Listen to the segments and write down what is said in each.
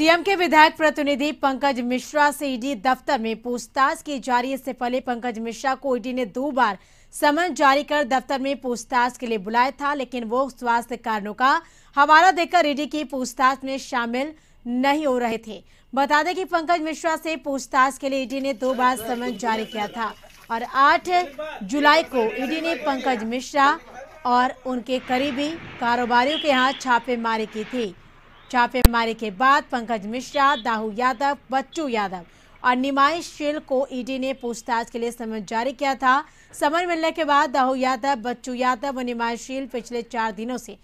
CM के विधायक प्रतिनिधि पंकज मिश्रा से ईडी दफ्तर में पूछताछ की जा रही है इससे पहले पंकज मिश्रा को ईडी ने दो बार समन जारी कर दफ्तर में पूछताछ के लिए बुलाया था लेकिन वो स्वास्थ्य कारणों का हवाला देकर ईडी की पूछताछ में शामिल नहीं हो रहे थे बता दें कि पंकज मिश्रा से पूछताछ के लिए ईडी ने दो बार समन जारी किया था और 8 जुलाई को ईडी ने पंकज मिश्रा और उनके करीबी कारोबारियों के यहाँ छापेमारी की थी छापेमारी के बाद पंकज मिश्रा दाहू यादव बच्चू यादव और निमाई शिल को ईडी ने पूछताछ के लिए समन जारी किया था समन मिलने के बाद दाहू यादव बच्चू यादव और निमाई शिल पिछले चार दिनों से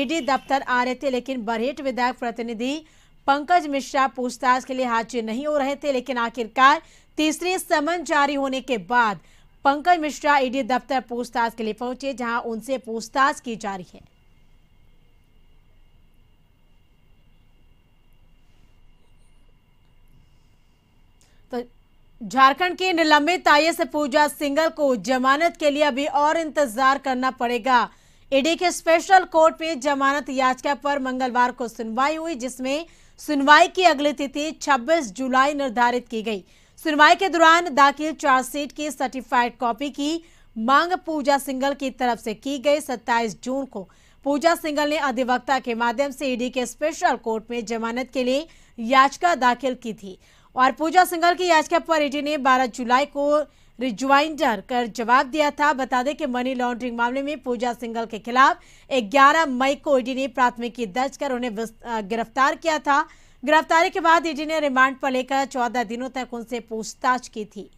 ईडी दफ्तर आ रहे थे लेकिन बरहेट विधायक प्रतिनिधि पंकज मिश्रा पूछताछ के लिए हाजिर नहीं हो रहे थे लेकिन आखिरकार तीसरी समन जारी होने के बाद पंकज मिश्रा ईडी दफ्तर पूछताछ के लिए पहुंचे जहां उनसे पूछताछ की जा रही है तो झारखंड की निलंबित आईएएस पूजा सिंगल को जमानत के लिए अभी और इंतजार करना पड़ेगा ईडी के स्पेशल कोर्ट में जमानत याचिका पर मंगलवार को सुनवाई हुई जिसमें सुनवाई की अगली तिथि 26 जुलाई निर्धारित की गई सुनवाई के दौरान दाखिल चार्जशीट की सर्टिफाइड कॉपी की मांग पूजा सिंगल की तरफ से की गई 27 जून को पूजा सिंगल ने अधिवक्ता के माध्यम से ईडी के स्पेशल कोर्ट में जमानत के लिए याचिका दाखिल की थी और पूजा सिंघल की याचिका पर ईडी ने 12 जुलाई को रिज्वाइंडर कर जवाब दिया था बता दें कि मनी लॉन्ड्रिंग मामले में पूजा सिंघल के खिलाफ 11 मई को ईडी ने प्राथमिकी दर्ज कर उन्हें गिरफ्तार किया था गिरफ्तारी के बाद ईडी ने रिमांड पर लेकर 14 दिनों तक उनसे पूछताछ की थी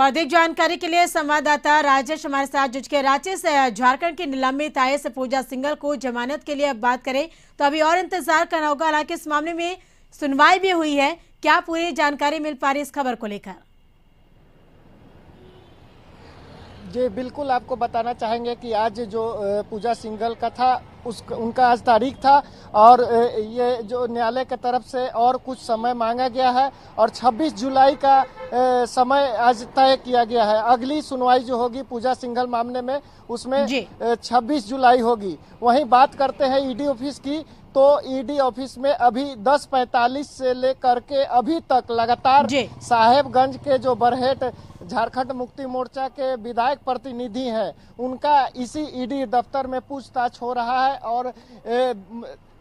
और अधिक जानकारी के लिए संवाददाता राजेश हमारे साथ जुड़ के रांची से झारखंड की निलंबित आई से पूजा सिंगल को जमानत के लिए अब बात करें तो अभी और इंतजार करना होगा हालांकि इस मामले में सुनवाई भी हुई है क्या पूरी जानकारी मिल पा रही इस खबर को लेकर जी बिल्कुल आपको बताना चाहेंगे कि आज जो पूजा सिंगल का था उस उनका आज तारीख था और ये जो न्यायालय की तरफ से और कुछ समय मांगा गया है और 26 जुलाई का समय आज तय किया गया है अगली सुनवाई जो होगी पूजा सिंघल मामले में उसमें 26 जुलाई होगी वहीं बात करते हैं ईडी ऑफिस की तो ईडी ऑफिस में अभी 10:45 से लेकर के अभी तक लगातार साहेबगंज के जो बरहेट झारखंड मुक्ति मोर्चा के विधायक प्रतिनिधि हैं उनका इसी ईडी दफ्तर में पूछताछ हो रहा है और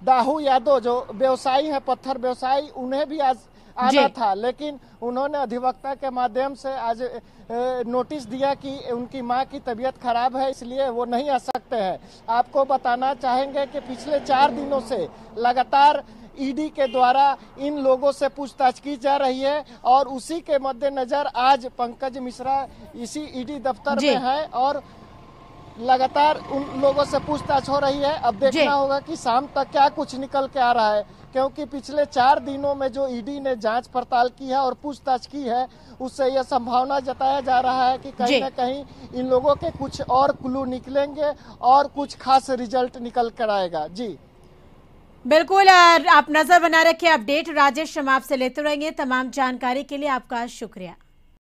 दाहू यादव जो व्यवसायी हैं पत्थर व्यवसायी उन्हें भी आज आना था लेकिन उन्होंने अधिवक्ता के माध्यम से आज नोटिस दिया कि उनकी मां की तबीयत खराब है इसलिए वो नहीं आ सकते हैं आपको बताना चाहेंगे कि पिछले चार दिनों से लगातार ईडी के द्वारा इन लोगों से पूछताछ की जा रही है और उसी के मद्देनजर आज पंकज मिश्रा इसी ईडी दफ्तर में है और लगातार उन लोगों से पूछताछ हो रही है अब देखना होगा कि शाम तक क्या कुछ निकल के आ रहा है क्योंकि पिछले चार दिनों में जो ईडी ने जांच पड़ताल की है और पूछताछ की है उससे यह संभावना जताया जा रहा है कि कहीं ना कहीं इन लोगों के कुछ और क्लू निकलेंगे और कुछ खास रिजल्ट निकल कर आएगा जी बिल्कुल आप नजर बना रखे अपडेट राजेश हम आपसे लेते रहेंगे तमाम जानकारी के लिए आपका शुक्रिया